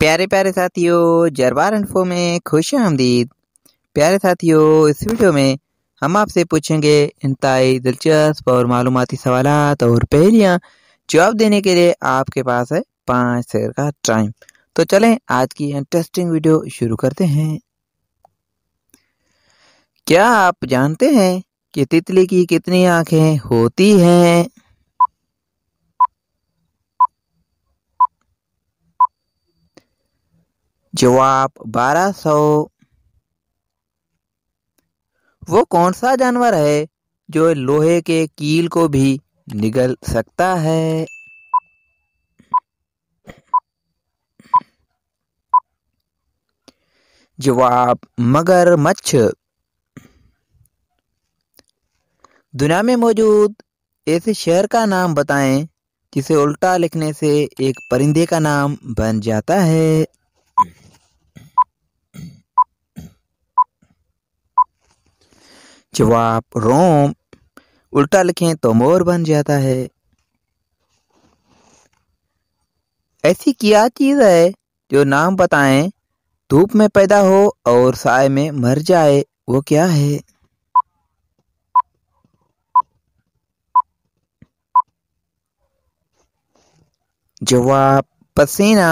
प्यारे प्यारे साथियों जरबार इन्फो में खुश आमदीद प्यारे साथियों इस वीडियो में हम आपसे पूछेंगे इंतहाई दिलचस्प और मालूमती सवाल और पहलियाँ जवाब देने के लिए आपके पास है पाँच शेर का टाइम तो चलें आज की इंटरेस्टिंग वीडियो शुरू करते हैं क्या आप जानते हैं कि तितली की कितनी आँखें होती हैं जवाब बारह सौ वो कौन सा जानवर है जो लोहे के कील को भी निगल सकता है जवाब मगरमच्छ दुनिया में मौजूद ऐसे शहर का नाम बताएं जिसे उल्टा लिखने से एक परिंदे का नाम बन जाता है जवाब रोम उल्टा लिखें तो मोर बन जाता है ऐसी क्या चीज़ है जो नाम बताएं धूप में पैदा हो और साय में मर जाए वो क्या है जवाब पसीना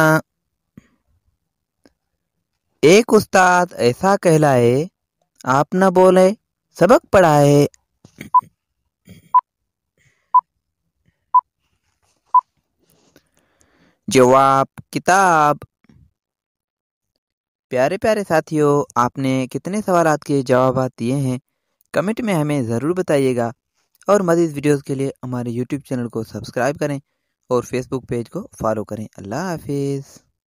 एक उस्ताद ऐसा कहलाए आप न बोले सबक पढ़ा है जवाब किताब प्यारे प्यारे साथियों आपने कितने सवाल के जवाब दिए हैं कमेंट में हमें ज़रूर बताइएगा और मज़ीद वीडियोस के लिए हमारे यूट्यूब चैनल को सब्सक्राइब करें और फेसबुक पेज को फॉलो करें अल्लाह हाफिज़